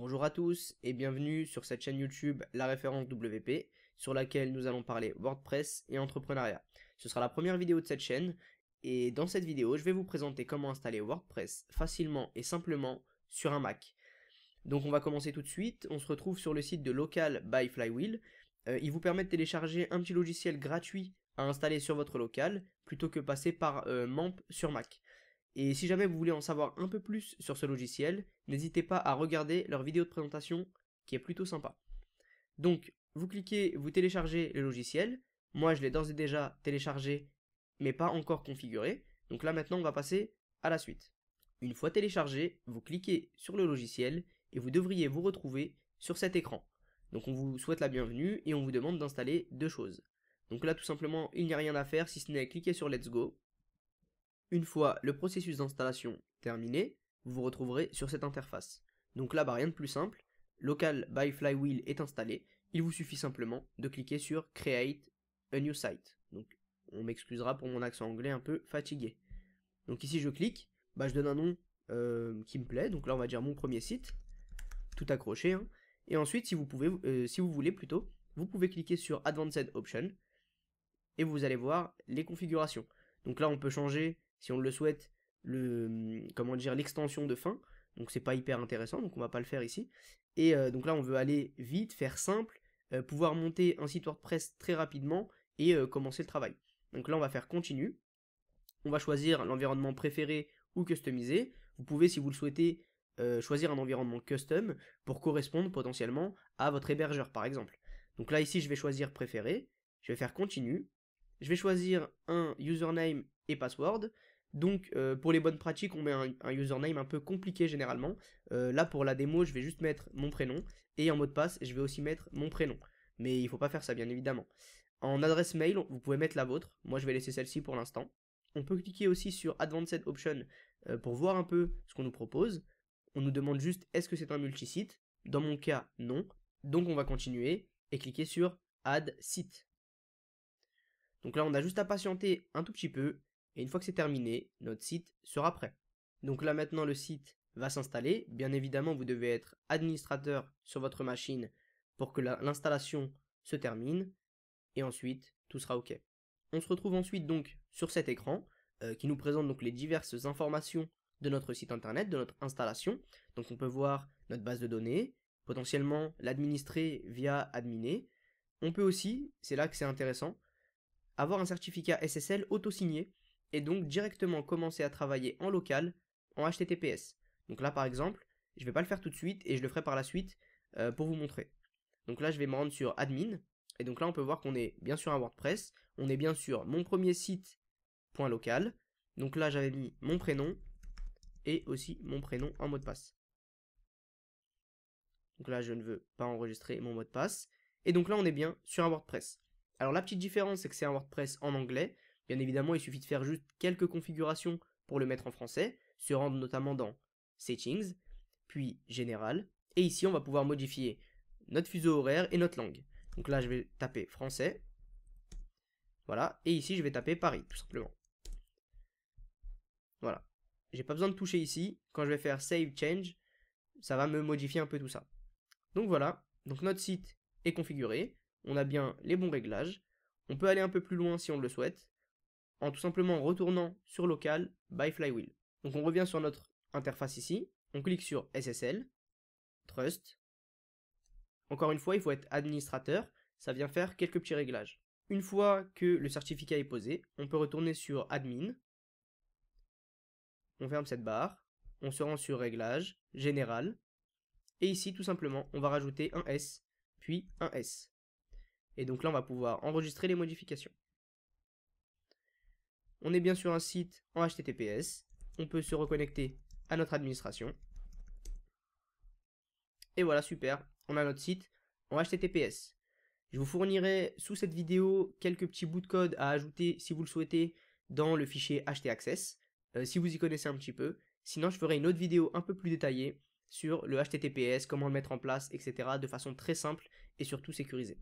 Bonjour à tous et bienvenue sur cette chaîne YouTube La Référence WP sur laquelle nous allons parler WordPress et entrepreneuriat. Ce sera la première vidéo de cette chaîne et dans cette vidéo je vais vous présenter comment installer WordPress facilement et simplement sur un Mac. Donc on va commencer tout de suite, on se retrouve sur le site de Local by Flywheel. Euh, il vous permet de télécharger un petit logiciel gratuit à installer sur votre local plutôt que passer par euh, MAMP sur Mac. Et si jamais vous voulez en savoir un peu plus sur ce logiciel, n'hésitez pas à regarder leur vidéo de présentation qui est plutôt sympa. Donc, vous cliquez, vous téléchargez le logiciel. Moi, je l'ai d'ores et déjà téléchargé, mais pas encore configuré. Donc là, maintenant, on va passer à la suite. Une fois téléchargé, vous cliquez sur le logiciel et vous devriez vous retrouver sur cet écran. Donc on vous souhaite la bienvenue et on vous demande d'installer deux choses. Donc là tout simplement il n'y a rien à faire si ce n'est cliquer sur Let's Go une fois le processus d'installation terminé, vous vous retrouverez sur cette interface. Donc là, bah, rien de plus simple, local by flywheel est installé, il vous suffit simplement de cliquer sur create a new site. Donc on m'excusera pour mon accent anglais un peu fatigué. Donc ici je clique, bah, je donne un nom euh, qui me plaît, donc là on va dire mon premier site, tout accroché. Hein. Et ensuite si vous, pouvez, euh, si vous voulez plutôt, vous pouvez cliquer sur Advanced Option et vous allez voir les configurations. Donc là on peut changer si on le souhaite, le, hum, comment dire, l'extension de fin. Donc c'est pas hyper intéressant, donc on va pas le faire ici. Et euh, donc là, on veut aller vite, faire simple, euh, pouvoir monter un site WordPress très rapidement et euh, commencer le travail. Donc là, on va faire continue. On va choisir l'environnement préféré ou customisé. Vous pouvez, si vous le souhaitez, choisir un environnement custom pour correspondre potentiellement à votre hébergeur, par exemple. Donc là, ici, je vais choisir préféré. Je vais faire continue. Je vais choisir un username et password. Donc euh, pour les bonnes pratiques, on met un, username un peu compliqué généralement. Euh, là pour la démo, je vais juste mettre mon prénom et en mot de passe, je vais aussi mettre mon prénom. Mais il faut pas faire ça bien évidemment. En adresse mail, vous pouvez mettre la vôtre. Moi, je vais laisser celle-ci pour l'instant. On peut cliquer aussi sur Advanced Option euh, pour voir un peu ce qu'on nous propose. On nous demande juste est-ce que c'est un multisite Dans mon cas, non. Donc on va continuer et cliquer sur Add site. Donc là, on a juste à patienter un tout petit peu et une fois que c'est terminé, notre site sera prêt. Donc là maintenant le site va s'installer. Bien évidemment, vous devez être administrateur sur votre machine pour que l'installation se termine. Et ensuite, tout sera OK. On se retrouve ensuite donc sur cet écran euh, qui nous présente donc les diverses informations de notre site internet, de notre installation. Donc on peut voir notre base de données, potentiellement l'administrer via Adminer. On peut aussi, c'est là que c'est intéressant, avoir un certificat SSL auto-signé et donc directement commencer à travailler en local en HTTPS. Donc là par exemple, je ne vais pas le faire tout de suite et je le ferai par la suite euh, pour vous montrer. Donc là je vais me rendre sur admin et donc là on peut voir qu'on est bien sur un WordPress, on est bien sûr mon premier site.local. Donc là j'avais mis mon prénom et aussi mon prénom en mot de passe. Donc là je ne veux pas enregistrer mon mot de passe et donc là on est bien sur un WordPress. Alors la petite différence c'est que c'est un WordPress en anglais Bien évidemment, il suffit de faire juste quelques configurations pour le mettre en français, se rendre notamment dans Settings, puis Général, et ici on va pouvoir modifier notre fuseau horaire et notre langue. Donc là je vais taper français, voilà, et ici je vais taper Paris, tout simplement. Voilà, j'ai pas besoin de toucher ici, quand je vais faire Save Change, ça va me modifier un peu tout ça. Donc voilà, donc notre site est configuré, on a bien les bons réglages, on peut aller un peu plus loin si on le souhaite, en tout simplement retournant sur local by flywheel. Donc on revient sur notre interface ici, on clique sur SSL, Trust. Encore une fois, il faut être administrateur, ça vient faire quelques petits réglages. Une fois que le certificat est posé, on peut retourner sur Admin, on ferme cette barre, on se rend sur Réglages, Général, et ici tout simplement on va rajouter un S, puis un S. Et donc là on va pouvoir enregistrer les modifications. On est bien sur un site en HTTPS. On peut se reconnecter à notre administration. Et voilà, super. On a notre site en HTTPS. Je vous fournirai sous cette vidéo quelques petits bouts de code à ajouter si vous le souhaitez dans le fichier HT Access, euh, si vous y connaissez un petit peu. Sinon, je ferai une autre vidéo un peu plus détaillée sur le HTTPS, comment le mettre en place, etc. de façon très simple et surtout sécurisée.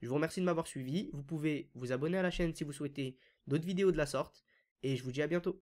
Je vous remercie de m'avoir suivi. Vous pouvez vous abonner à la chaîne si vous souhaitez d'autres vidéos de la sorte, et je vous dis à bientôt.